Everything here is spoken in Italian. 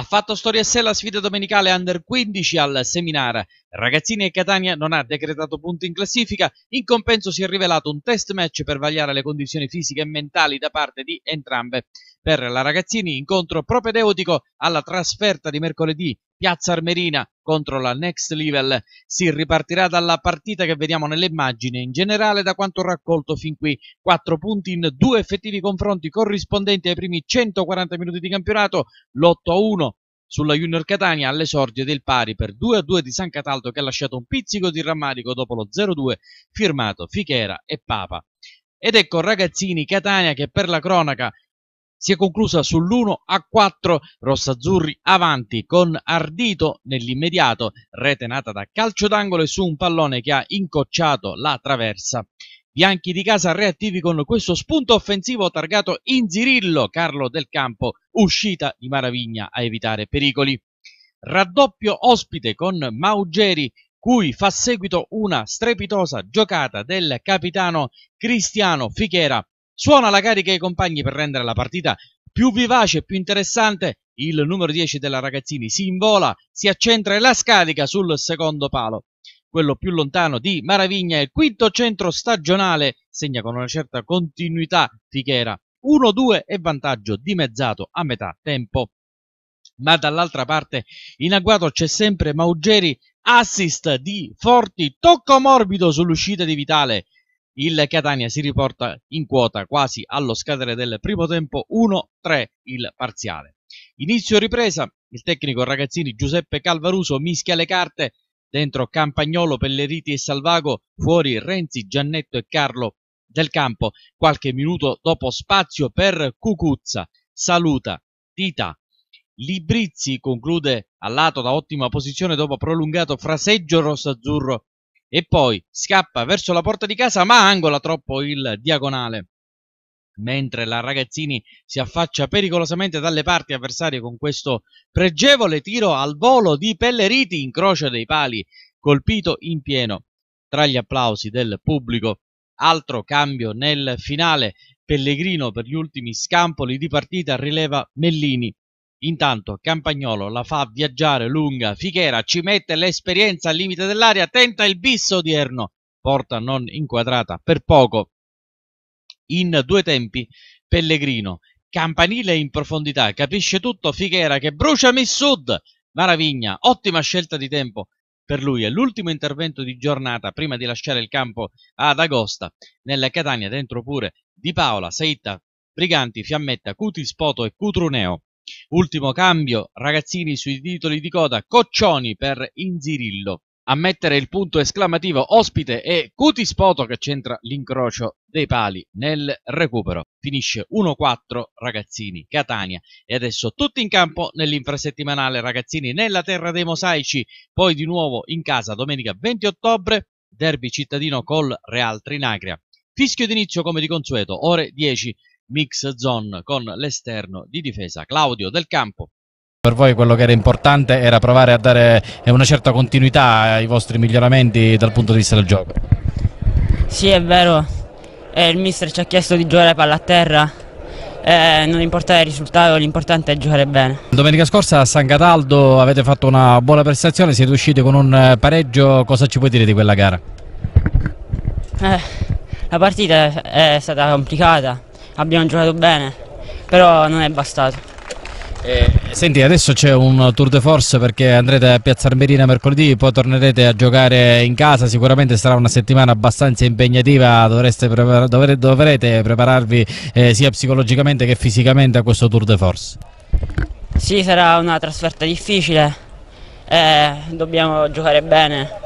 Ha fatto storia a sé la sfida domenicale under 15 al Seminara. Ragazzini e Catania non ha decretato punti in classifica, in compenso si è rivelato un test match per vagliare le condizioni fisiche e mentali da parte di entrambe. Per la Ragazzini incontro propedeutico alla trasferta di mercoledì Piazza Armerina contro la Next Level. Si ripartirà dalla partita che vediamo nelle immagini. In generale, da quanto raccolto fin qui, 4 punti in due effettivi confronti corrispondenti ai primi 140 minuti di campionato, l'8-1 sulla Junior Catania all'esordio del pari per 2-2 di San Cataldo che ha lasciato un pizzico di rammarico dopo lo 0-2 firmato Fichera e Papa. Ed ecco ragazzini Catania che per la cronaca si è conclusa sull'1 a 4 rossazzurri avanti con Ardito nell'immediato, rete nata da calcio d'angolo e su un pallone che ha incocciato la traversa. Bianchi di casa reattivi con questo spunto offensivo targato in zirillo, Carlo del Campo, uscita di maraviglia a evitare pericoli. Raddoppio ospite con Maugeri, cui fa seguito una strepitosa giocata del capitano Cristiano Fichera Suona la carica ai compagni per rendere la partita più vivace e più interessante. Il numero 10 della Ragazzini si invola, si accentra e la scarica sul secondo palo. Quello più lontano di Maraviglia il quinto centro stagionale segna con una certa continuità Fichera. 1-2 e vantaggio dimezzato a metà tempo. Ma dall'altra parte in agguato c'è sempre Maugeri, assist di Forti, tocco morbido sull'uscita di Vitale. Il Catania si riporta in quota quasi allo scadere del primo tempo 1-3 il parziale. Inizio ripresa, il tecnico ragazzini Giuseppe Calvaruso mischia le carte, dentro Campagnolo, Pelleriti e Salvago, fuori Renzi, Giannetto e Carlo del campo. Qualche minuto dopo spazio per Cucuzza, Saluta, Tita. Librizzi conclude a lato da ottima posizione dopo prolungato fraseggio rosso-azzurro e poi scappa verso la porta di casa ma angola troppo il diagonale mentre la Ragazzini si affaccia pericolosamente dalle parti avversarie con questo pregevole tiro al volo di Pelleriti in croce dei pali colpito in pieno tra gli applausi del pubblico altro cambio nel finale Pellegrino per gli ultimi scampoli di partita rileva Mellini Intanto Campagnolo la fa viaggiare lunga, Fichera ci mette l'esperienza al limite dell'aria, tenta il bis odierno, porta non inquadrata per poco. In due tempi Pellegrino, campanile in profondità, capisce tutto Fichera che brucia Missud, Maravigna, ottima scelta di tempo per lui, è l'ultimo intervento di giornata prima di lasciare il campo ad Agosta, nella Catania dentro pure Di Paola, Seitta, Briganti, Fiammetta, Cutis, Poto e Cutruneo. Ultimo cambio, ragazzini sui titoli di coda, Coccioni per Inzirillo. A mettere il punto esclamativo ospite e Poto che c'entra l'incrocio dei pali nel recupero. Finisce 1-4 Ragazzini Catania e adesso tutti in campo nell'infrasettimanale Ragazzini nella terra dei mosaici, poi di nuovo in casa domenica 20 ottobre, derby cittadino col Real Trinacria. Fischio d'inizio come di consueto, ore 10 mix zone con l'esterno di difesa Claudio Del Campo. Per voi quello che era importante era provare a dare eh, una certa continuità ai vostri miglioramenti dal punto di vista del gioco. Sì, è vero. Eh, il mister ci ha chiesto di giocare palla a terra. Eh, non importa il risultato, l'importante è giocare bene. Domenica scorsa a San Cataldo avete fatto una buona prestazione, siete usciti con un eh, pareggio. Cosa ci puoi dire di quella gara? Eh, la partita è stata complicata abbiamo giocato bene, però non è bastato. Eh, senti, adesso c'è un tour de force perché andrete a Piazza Armerina mercoledì, poi tornerete a giocare in casa, sicuramente sarà una settimana abbastanza impegnativa, prepar dovre dovrete prepararvi eh, sia psicologicamente che fisicamente a questo tour de force. Sì, sarà una trasferta difficile, eh, dobbiamo giocare bene